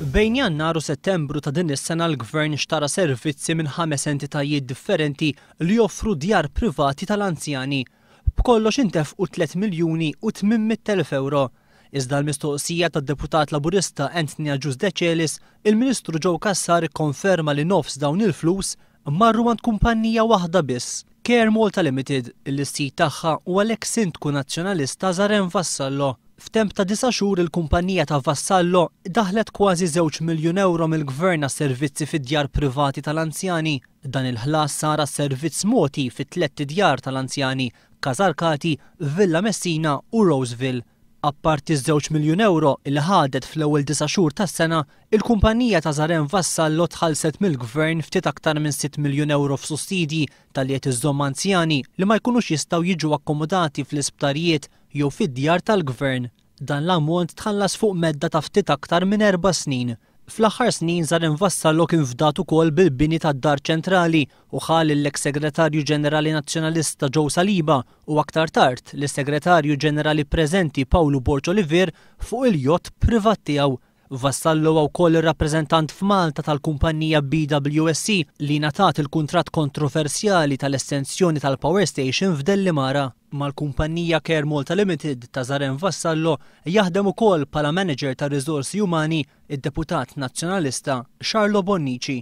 Bejn jannar u settembru ta' din is-sena l-gvern xtara servizzi minn ħames entitajiet differenti li joffru djar privati tal-anzjani. B'kollox intef u 3 miljuni u 800.000 euro. Iżda l-mistoqsija tad deputat laburista Antni Ġus Deċelis, il-Ministru Ġew Kassar konferma li nofs dawn il-flus marru għand kumpanija waħda biss. Care Malta Limited, il sit tagħha u għalhekk sindku nazzjonalista Zaren Vassallo F'temp ta' disa xhur il-kumpanija ta' Vassallo daħlet kważi żewġ miljun euro mill-gvern servizzi fid-djar privati tal-anzjani. Dan il-ħlas sara servizz moti fit tlet djar tal-anzjani, Kazarkati, Villa Messina u Roseville. Apparti ż-żewġ miljun euro il ħadet fl-ewwel disa' xhur tas-sena, il-kumpanija ta' Zaren Vassal lot ħalset mill-gvern ftit aktar minn 6 miljun euro f'sussidji tal-jiet iż anzjani li ma jkunux jistgħu jiġu akkomodati fl-isptarijiet jew fid-djar tal-gvern. Dan l-ammont tħallas fuq medda ta' ftit aktar minn erba' snin Fl-aħħar snin zar invassal lok infdat ukoll bil-bini tad-dar ċentrali u ħal l-eks segretarju ġenerali nazzjonalista Joe Saliba u aktar tard l-segretarju ġenerali preżenti Paolo Borġ Olivier fuq il jot privat tiegħu Vassallo għaw koll il-rappresentant f'Malta tal-kumpanija BWSC li natat il-kontrat kontroversjali tal-estensjoni tal-Power Station f'Dellimara mal-kumpanija Care Malta Limited ta' Zaren Vassallo jaħdem ukoll pala manager ta' rizorsi umani id-deputat nazzjonalista Charlo Bonnici.